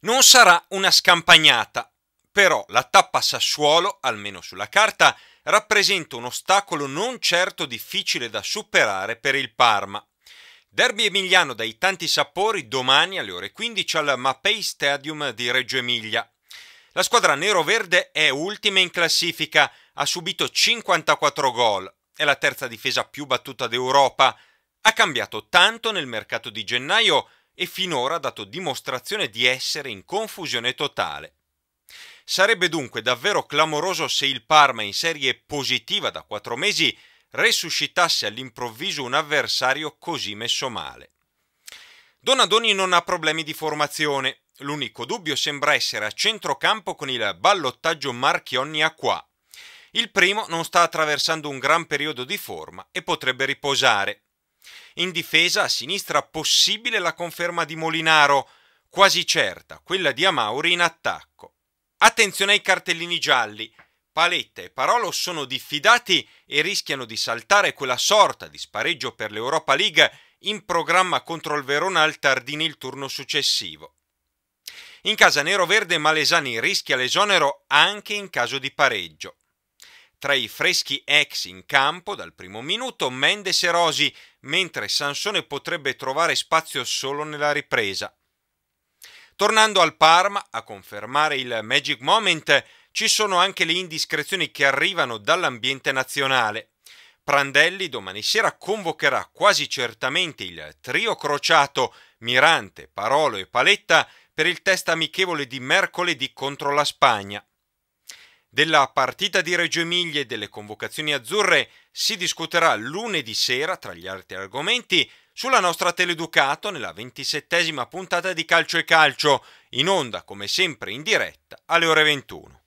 Non sarà una scampagnata, però la tappa Sassuolo, almeno sulla carta, rappresenta un ostacolo non certo difficile da superare per il Parma. Derby emiliano dai tanti sapori domani alle ore 15 al Mapei Stadium di Reggio Emilia. La squadra nero-verde è ultima in classifica, ha subito 54 gol, è la terza difesa più battuta d'Europa, ha cambiato tanto nel mercato di gennaio e finora ha dato dimostrazione di essere in confusione totale. Sarebbe dunque davvero clamoroso se il Parma in serie positiva da quattro mesi resuscitasse all'improvviso un avversario così messo male. Donadoni non ha problemi di formazione, l'unico dubbio sembra essere a centrocampo con il ballottaggio Marchionni a qua. Il primo non sta attraversando un gran periodo di forma e potrebbe riposare. In difesa a sinistra possibile la conferma di Molinaro, quasi certa quella di Amauri in attacco. Attenzione ai cartellini gialli. Paletta e Parolo sono diffidati e rischiano di saltare quella sorta di spareggio per l'Europa League in programma contro il Verona al Tardini il turno successivo. In casa nero-verde Malesani rischia l'esonero anche in caso di pareggio. Tra i freschi ex in campo dal primo minuto Mendes e Rosi, mentre Sansone potrebbe trovare spazio solo nella ripresa. Tornando al Parma, a confermare il Magic Moment, ci sono anche le indiscrezioni che arrivano dall'ambiente nazionale. Prandelli domani sera convocherà quasi certamente il trio crociato Mirante, Parolo e Paletta per il test amichevole di mercoledì contro la Spagna. Della partita di Reggio Emilia e delle convocazioni azzurre si discuterà lunedì sera, tra gli altri argomenti, sulla nostra Teleducato nella ventisettesima puntata di Calcio e Calcio, in onda come sempre in diretta alle ore 21.